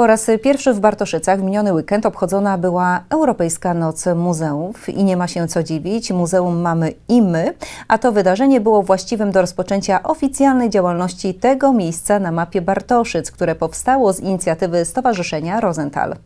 Po raz pierwszy w Bartoszycach w miniony weekend obchodzona była Europejska Noc Muzeów i nie ma się co dziwić, muzeum mamy i my, a to wydarzenie było właściwym do rozpoczęcia oficjalnej działalności tego miejsca na mapie Bartoszyc, które powstało z inicjatywy Stowarzyszenia Rosenthal.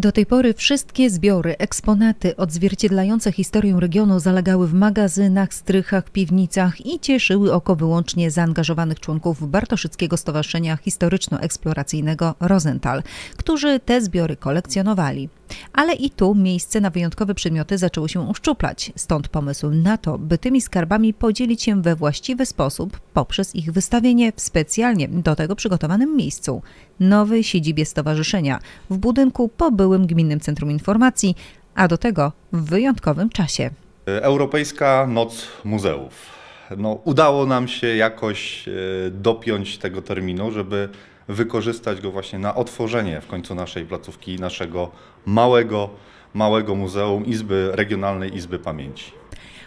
Do tej pory wszystkie zbiory, eksponaty odzwierciedlające historię regionu zalegały w magazynach, strychach, piwnicach i cieszyły oko wyłącznie zaangażowanych członków Bartoszyckiego Stowarzyszenia Historyczno-Eksploracyjnego Rosenthal, którzy te zbiory kolekcjonowali ale i tu miejsce na wyjątkowe przedmioty zaczęło się uszczuplać. Stąd pomysł na to, by tymi skarbami podzielić się we właściwy sposób poprzez ich wystawienie w specjalnie do tego przygotowanym miejscu nowej siedzibie stowarzyszenia w budynku po byłym Gminnym Centrum Informacji, a do tego w wyjątkowym czasie. Europejska Noc Muzeów. No, udało nam się jakoś e, dopiąć tego terminu, żeby wykorzystać go właśnie na otworzenie w końcu naszej placówki, naszego małego, małego muzeum, izby regionalnej Izby Pamięci.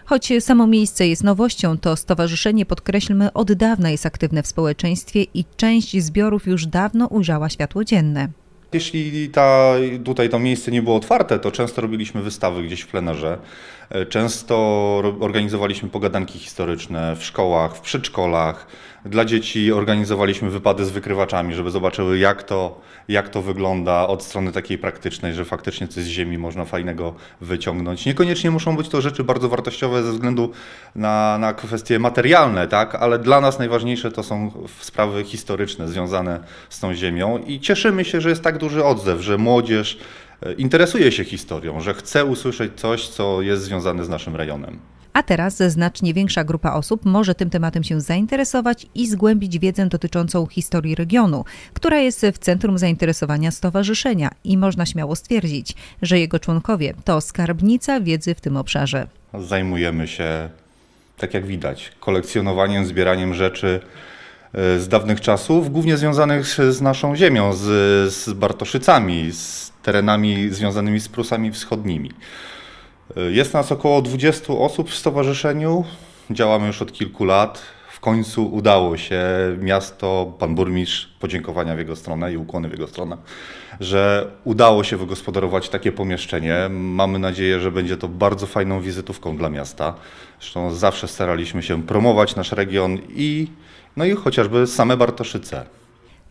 Choć samo miejsce jest nowością, to stowarzyszenie, podkreślmy, od dawna jest aktywne w społeczeństwie i część zbiorów już dawno ujrzała światło dzienne. Jeśli ta, tutaj to miejsce nie było otwarte, to często robiliśmy wystawy gdzieś w plenerze, e, często organizowaliśmy pogadanki historyczne w szkołach, w przedszkolach, dla dzieci organizowaliśmy wypady z wykrywaczami, żeby zobaczyły jak to, jak to wygląda od strony takiej praktycznej, że faktycznie coś z ziemi można fajnego wyciągnąć. Niekoniecznie muszą być to rzeczy bardzo wartościowe ze względu na, na kwestie materialne, tak? ale dla nas najważniejsze to są sprawy historyczne związane z tą ziemią i cieszymy się, że jest tak duży odzew, że młodzież e, interesuje się historią, że chce usłyszeć coś, co jest związane z naszym rejonem. A teraz znacznie większa grupa osób może tym tematem się zainteresować i zgłębić wiedzę dotyczącą historii regionu, która jest w centrum zainteresowania stowarzyszenia i można śmiało stwierdzić, że jego członkowie to skarbnica wiedzy w tym obszarze. Zajmujemy się, tak jak widać, kolekcjonowaniem, zbieraniem rzeczy e, z dawnych czasów, głównie związanych z naszą ziemią, z, z Bartoszycami, z terenami związanymi z Prusami Wschodnimi. E, jest nas około 20 osób w stowarzyszeniu. Działamy już od kilku lat. W końcu udało się miasto, pan burmistrz, podziękowania w jego stronę i ukłony w jego stronę, że udało się wygospodarować takie pomieszczenie. Mamy nadzieję, że będzie to bardzo fajną wizytówką dla miasta. Zresztą zawsze staraliśmy się promować nasz region i, no i chociażby same Bartoszyce.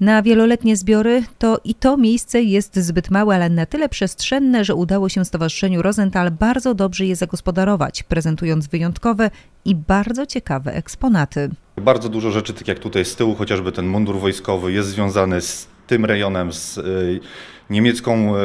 Na wieloletnie zbiory to i to miejsce jest zbyt małe, ale na tyle przestrzenne, że udało się Stowarzyszeniu Rosenthal bardzo dobrze je zagospodarować, prezentując wyjątkowe i bardzo ciekawe eksponaty. Bardzo dużo rzeczy, tak jak tutaj z tyłu, chociażby ten mundur wojskowy, jest związany z tym rejonem z y, niemiecką y,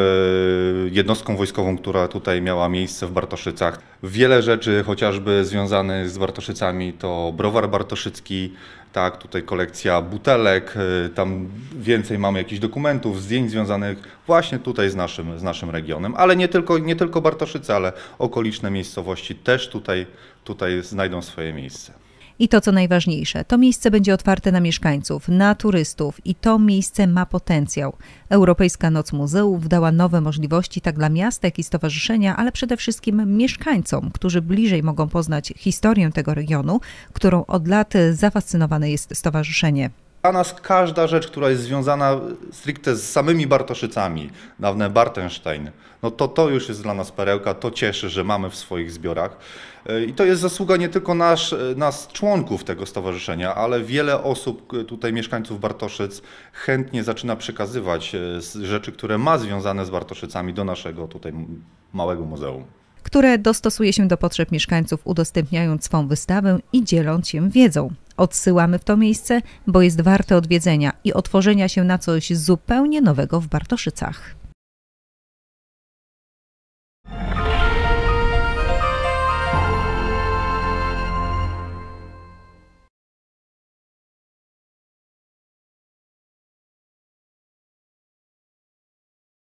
jednostką wojskową, która tutaj miała miejsce w Bartoszycach. Wiele rzeczy chociażby związanych z Bartoszycami to browar bartoszycki, tak, tutaj kolekcja butelek, y, tam więcej mamy jakichś dokumentów, zdjęć związanych właśnie tutaj z naszym, z naszym regionem, ale nie tylko, nie tylko Bartoszyce, ale okoliczne miejscowości też tutaj, tutaj znajdą swoje miejsce. I to, co najważniejsze, to miejsce będzie otwarte na mieszkańców, na turystów i to miejsce ma potencjał. Europejska Noc Muzeów dała nowe możliwości tak dla miastek i stowarzyszenia, ale przede wszystkim mieszkańcom, którzy bliżej mogą poznać historię tego regionu, którą od lat zafascynowane jest stowarzyszenie dla nas każda rzecz, która jest związana stricte z samymi Bartoszycami, dawne Bartenstein, no to to już jest dla nas perełka, to cieszy, że mamy w swoich zbiorach. E, I to jest zasługa nie tylko nas, e, nas członków tego stowarzyszenia, ale wiele osób, e, tutaj mieszkańców Bartoszyc, chętnie zaczyna przekazywać rzeczy, które ma związane z Bartoszycami do naszego tutaj małego muzeum które dostosuje się do potrzeb mieszkańców, udostępniając swą wystawę i dzieląc się wiedzą. Odsyłamy w to miejsce, bo jest warte odwiedzenia i otworzenia się na coś zupełnie nowego w Bartoszycach.